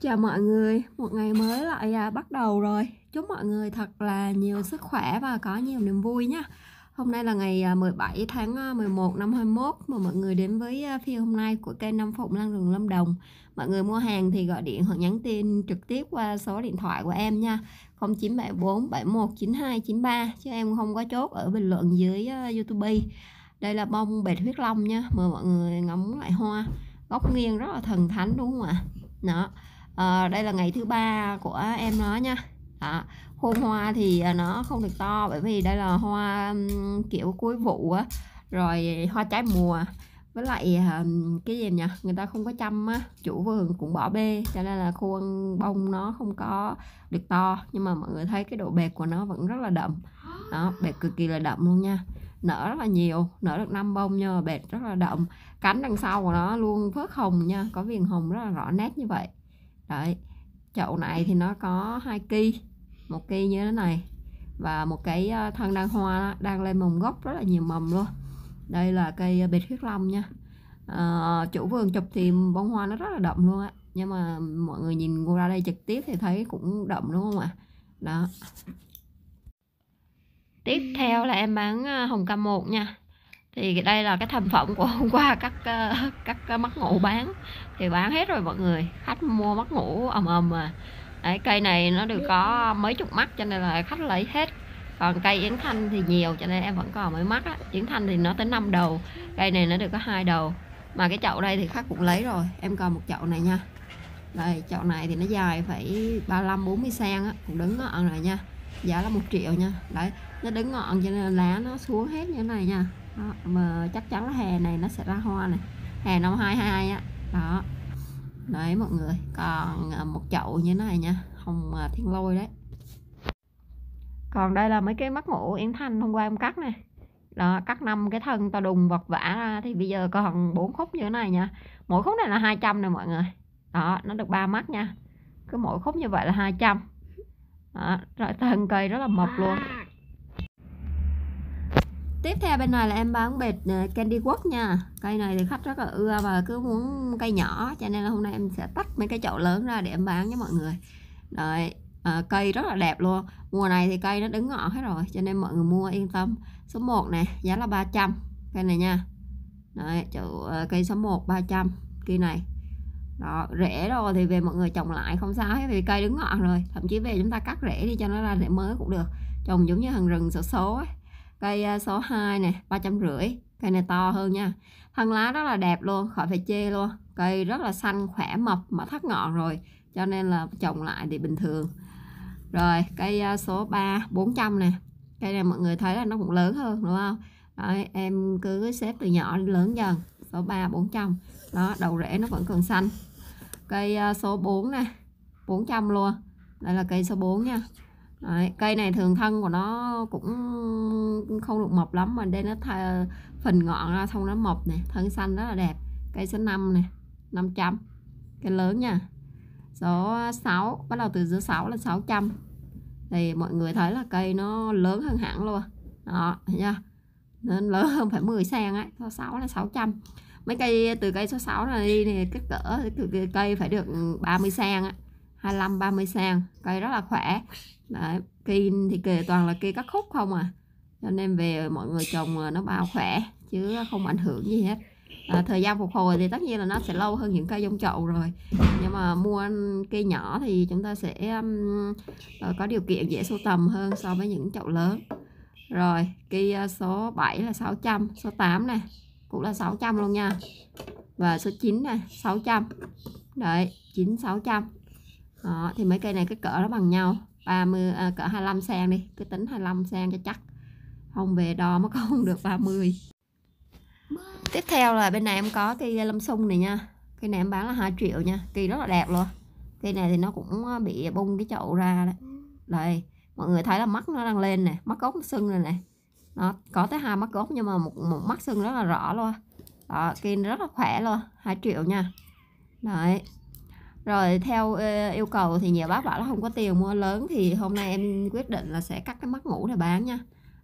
Chào mọi người, một ngày mới lại à, bắt đầu rồi Chúc mọi người thật là nhiều sức khỏe và có nhiều niềm vui nhé Hôm nay là ngày 17 à, tháng 11 à, năm 21 mà mọi người đến với à, phiên hôm nay của kênh Nam Phụng Lan Rừng Lâm Đồng. Mọi người mua hàng thì gọi điện hoặc nhắn tin trực tiếp qua số điện thoại của em nha. 0974 71 92 93 chứ em không có chốt ở bình luận dưới YouTube. Đây là bông bệt huyết long nha, mời mọi người ngắm lại hoa. Góc nghiêng rất là thần thánh đúng không ạ? À? đó à, đây là ngày thứ ba của em nó nha đó. hôn hoa thì à, nó không được to bởi vì đây là hoa kiểu cuối vụ á rồi hoa trái mùa với lại à, cái gì nhỉ người ta không có chăm á chủ vườn cũng bỏ bê cho nên là khuôn bông nó không có được to nhưng mà mọi người thấy cái độ bẹt của nó vẫn rất là đậm đó bẹt cực kỳ là đậm luôn nha nở rất là nhiều nở được năm bông nhờ bệt rất là đậm cánh đằng sau của nó luôn phớt hồng nha có viền hồng rất là rõ nét như vậy đấy chậu này thì nó có hai ki một ki như thế này và một cái ờ, thân đang hoa đang lên mầm gốc rất là nhiều mầm luôn đây là cây ờ, bệt huyết long nha à, chủ vườn chụp thì bông hoa nó rất là đậm luôn á nhưng mà mọi người nhìn ra đây trực tiếp thì thấy cũng đậm đúng không ạ đó tiếp theo là em bán ờ, hồng cam một nha thì đây là cái thành phẩm của hôm qua các ờ, các ờ, mắt ngủ bán thì bán hết rồi mọi người khách mua mắt ngủ ầm ầm mà Đấy, cây này nó được có mấy chục mắt cho nên là khách lấy hết còn cây yến thanh thì nhiều cho nên em vẫn còn mấy mắt á yến thanh thì nó tới 5 đầu cây này nó được có hai đầu mà cái chậu đây thì khách cũng lấy rồi em còn một chậu này nha đây chậu này thì nó dài phải 35 40 cm á cũng đứng ở này nha giá dạ là một triệu nha đấy nó đứng ngọn cho nên lá nó xuống hết như thế này nha đó. mà chắc chắn là hè này nó sẽ ra hoa này hè năm 22 á đó đấy mọi người còn à, một chậu như thế này nha hồng à, thiên lôi đấy còn đây là mấy cái mắt ngủ yến thanh hôm qua em cắt này đó cắt năm cái thân tao đùng vật vả ra thì bây giờ còn bốn khúc như thế này nha mỗi khúc này là 200 nè mọi người đó nó được ba mắt nha cứ mỗi khúc như vậy là 200 đó, rồi thân cây rất là mập luôn à. tiếp theo bên này là em bán bệt ờ, candy quốc nha cây này thì khách rất là ưa và cứ muốn cây nhỏ cho nên là hôm nay em sẽ tách mấy cái chậu lớn ra để em bán với mọi người rồi à, cây rất là đẹp luôn mùa này thì cây nó đứng ngọn hết rồi cho nên mọi người mua yên tâm số 1 này giá là 300 cây này nha Đấy, chậu ờ, cây số 1 300 cây này đó, rễ rồi thì về mọi người trồng lại không sao hết vì cây đứng ngọn rồi thậm chí về chúng ta cắt rễ đi cho nó ra rễ mới cũng được trồng giống như thằng rừng sổ số ấy. cây à, số 2 này ba trăm rưỡi cây này to hơn nha thân lá rất là đẹp luôn khỏi phải chê luôn cây rất là xanh khỏe mập mà thắt ngọn rồi cho nên là trồng lại thì bình thường rồi cây à, số 3 400 nè cây này mọi người thấy là nó cũng lớn hơn đúng không Đấy, em cứ xếp từ nhỏ đến lớn dần số 3 400 đó đầu rễ nó vẫn còn xanh cây ờ, số 4 nè 400 luôn đây là cây số 4 nha Đấy, cây này thường thân của nó cũng không được mập lắm mà đây nó th phần ngọn ra xong nó mập này thân xanh rất là đẹp cây số 5 này 500 cây lớn nha số 6 bắt đầu từ giữa 6 là 600 thì mọi người thấy là cây nó lớn hơn hẳn luôn đó nha nên lớn hơn phải 10 sen ấy số 6 là 600 mấy cây từ cây số 6 này đi thì kích cỡ cây phải được 30 ừ, sang á 25 30 sang cây rất là khỏe Đấy, cây thì kề toàn là cây cắt khúc không à cho nên về mọi người trồng nó bao khỏe chứ không ảnh hưởng gì hết à, thời gian phục hồi thì tất nhiên là nó sẽ lâu hơn những cây dông chậu rồi nhưng mà mua cây nhỏ thì chúng ta sẽ um, có điều kiện dễ sưu tầm hơn so với những chậu lớn rồi cây ờ, số 7 là 600 số 8 này cũng là 600 luôn nha và số 9 này 600 đấy 9 600 đó, thì mấy cây này cái cỡ nó bằng nhau 30 à, cỡ 25 sen đi cứ tính 25 sen cho chắc không về đo mà không được 30 tiếp theo là bên này em có cây lâm sung này nha cây này em bán là 2 triệu nha cây rất là đẹp luôn cây này thì nó cũng à, bị bung cái chậu ra đấy đây mọi người thấy là mắt nó đang lên nè mắt gốc sưng rồi này đó, có tới hai mắt gốc nhưng mà một, một mắt sưng rất là rõ luôn đó, kim rất là khỏe luôn 2 triệu nha đấy rồi theo ờ, yêu cầu thì nhiều bác bảo là không có tiền mua lớn thì hôm nay em quyết định là sẽ cắt cái mắt ngủ để bán nha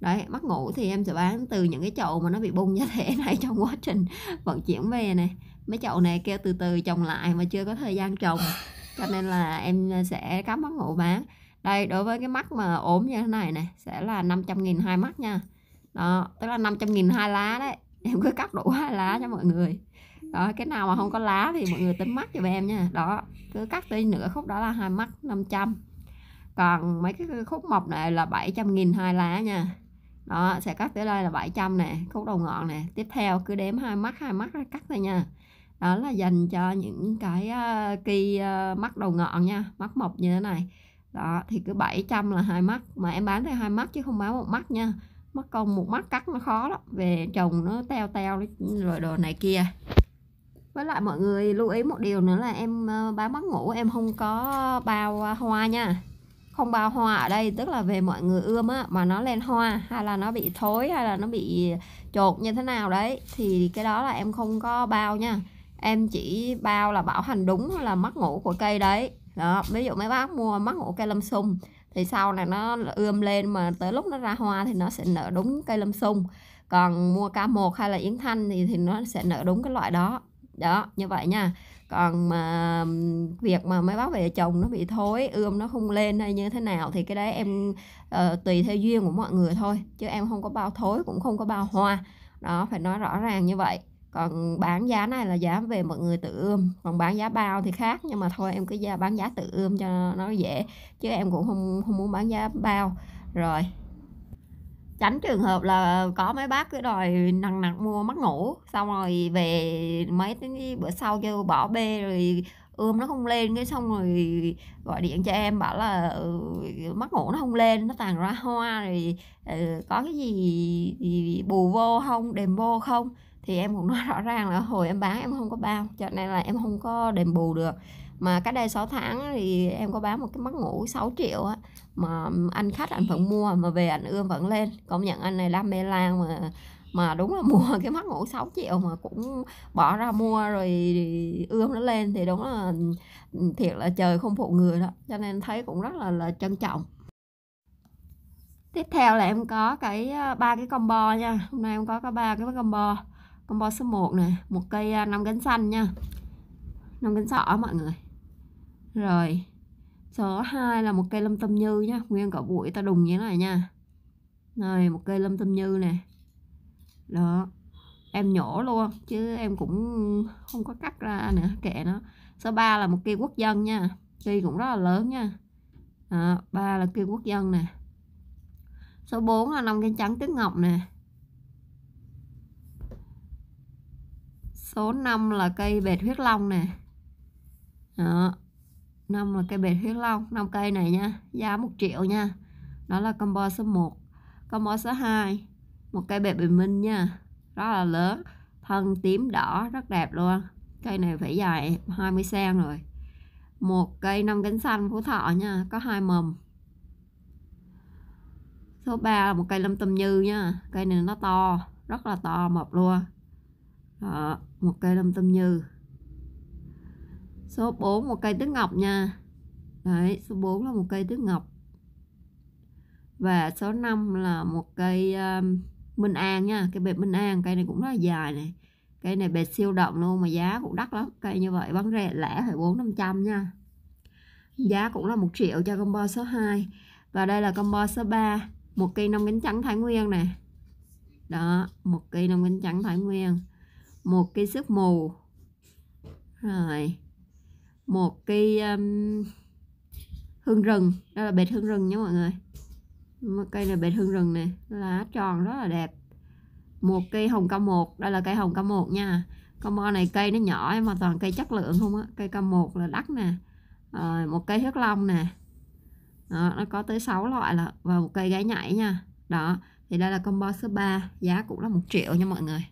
đấy mắt ngủ thì em sẽ bán từ những cái chậu mà nó bị bung như thế này trong quá trình vận chuyển về này mấy chậu này kêu từ từ trồng lại mà chưa có thời gian trồng cho nên là em sẽ cắt mắt ngủ bán đây đối với cái mắt mà ốm như thế này này sẽ là 500.000 hai mắt nha đó tức là 500.000 hai lá đấy em cứ cắt đủ hai lá cho mọi người đó cái nào mà không có lá thì mọi người tính mắt giùm em nha đó cứ cắt tới nửa khúc đó là hai mắt 500 còn mấy cái khúc mọc này là 700.000 hai lá nha đó sẽ cắt tới đây là 700 nè khúc đầu ngọn nè tiếp theo cứ đếm hai mắt hai mắt ra cắt thôi nha đó là dành cho những cái uh, kỳ uh, mắt đầu ngọn nha mắt mọc như thế này đó thì cứ 700 là hai mắt mà em bán theo hai mắt chứ không bán một mắt nha mắt công một mắt cắt nó khó lắm về trồng nó teo teo rồi đồ này kia với lại mọi người lưu ý một điều nữa là em ờ, bán mắt ngủ em không có bao hoa nha không bao hoa ở đây tức là về mọi người ươm á mà nó lên hoa hay là nó bị thối hay là nó bị trột như thế nào đấy thì cái đó là em không có bao nha em chỉ bao là bảo hành đúng là mắt ngủ của cây đấy đó ví dụ mấy bác mua mắc ổ cây lâm sung thì sau này nó ươm lên mà tới lúc nó ra hoa thì nó sẽ nở đúng cây lâm sung còn mua ca 1 hay là yến thanh thì thì nó sẽ nở đúng cái loại đó đó như vậy nha còn mà việc mà mấy bác về chồng nó bị thối ươm nó không lên hay như thế nào thì cái đấy em uh, tùy theo duyên của mọi người thôi chứ em không có bao thối cũng không có bao hoa đó phải nói rõ ràng như vậy còn bán giá này là giá về mọi người tự ươm còn bán giá bao thì khác nhưng mà thôi em cứ giá bán giá tự ươm cho nó dễ chứ em cũng không không muốn bán giá bao rồi tránh trường hợp là có mấy bác cứ đòi nặng nặng mua mất ngủ xong rồi về mấy bữa sau kêu bỏ bê rồi ươm nó không lên cái xong rồi gọi điện cho em bảo là ừ, mất ngủ nó không lên nó tàn ra hoa rồi ừ, có cái gì, gì bù vô không đềm vô không thì em cũng nói rõ ràng là hồi em bán em không có bao cho nên là em không có đền bù được mà cách đây 6 tháng thì em có bán một cái mắt ngủ 6 triệu á mà anh khách anh vẫn mua mà về anh ươm vẫn lên công nhận anh này đam mê lan mà mà đúng là mua cái mắt ngủ 6 triệu mà cũng bỏ ra mua rồi ươm nó lên thì đúng là ừ, thiệt là trời không phụ người đó cho nên thấy cũng rất là là trân trọng tiếp theo là em có cái ờ, ba cái combo nha hôm nay em có cái ba cái combo combo số 1 này một cây à, năm cánh xanh nha năm cánh sọ mọi người rồi số 2 là một cây lâm tâm như nhá nguyên cỏ bụi ta đùng như thế này nha rồi một cây lâm tâm như nè đó em nhỏ luôn chứ em cũng không có cắt ra nữa kệ nó số 3 là một cây quốc dân nha cây cũng rất là lớn nha ba là cây quốc dân nè số 4 là năm cây trắng tuyết ngọc nè số 5 là cây bệt huyết long nè đó 5 là cây bệt huyết long 5 cây này nha giá 1 triệu nha đó là combo số 1 combo số 2 một cây bệt bình minh nha rất là lớn thân tím đỏ rất đẹp luôn cây này phải dài 20 cm rồi một cây năm cánh xanh phú thọ nha có hai mầm số 3 là một cây lâm tâm như nha cây này nó to rất là to mập luôn đó, một cây lâm tâm như số 4 một cây tứ ngọc nha đấy số 4 là một cây tứ ngọc và số 5 là một cây um, minh an nha cái bệt minh an cây này cũng rất là dài này cây này bệt siêu động luôn mà giá cũng đắt lắm cây như vậy bán rẻ lẻ phải bốn năm trăm nha giá cũng là một triệu cho combo số 2 và đây là combo số 3 một cây năm cánh trắng thái nguyên này đó một cây năm cánh trắng thái nguyên một cây sức mù rồi một cây um, hương rừng đó là bệt hương rừng nha mọi người một cây là bệt hương rừng nè lá tròn rất là đẹp một cây hồng cam một đây là cây hồng cam một nha combo này cây nó nhỏ mà toàn cây chất lượng không á cây cam một là đắt nè rồi một cây huyết long nè đó, nó có tới 6 loại là và một cây gái nhảy nha đó thì đây là combo số 3 giá cũng là một triệu nha mọi người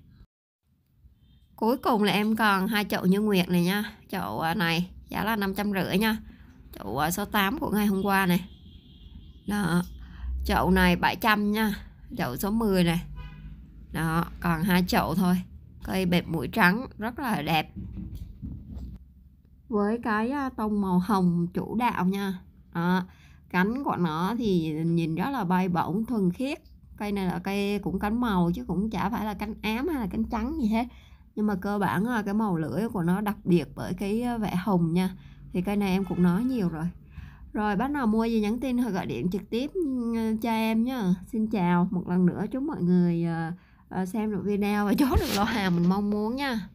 cuối cùng là em còn hai chậu như nguyệt này nha chậu à, này giá là năm trăm rưỡi nha chậu à, số 8 của ngày hôm qua này đó chậu này 700 nha chậu số 10 này đó còn hai chậu thôi cây bẹp mũi trắng rất là đẹp với cái à, tông màu hồng chủ đạo nha đó. cánh của nó thì nhìn rất là bay bổng thuần khiết cây này là cây cũng cánh màu chứ cũng chả phải là cánh ám hay là cánh trắng gì hết nhưng mà cơ bản là cái màu lưỡi của nó đặc biệt bởi cái à, vẻ hồng nha thì cây này em cũng nói nhiều rồi rồi bác nào mua gì nhắn tin hoặc gọi điện trực tiếp à, cho em nhá xin chào một lần nữa chúc mọi người à, xem được video và chốt được lô hàng mình mong muốn nha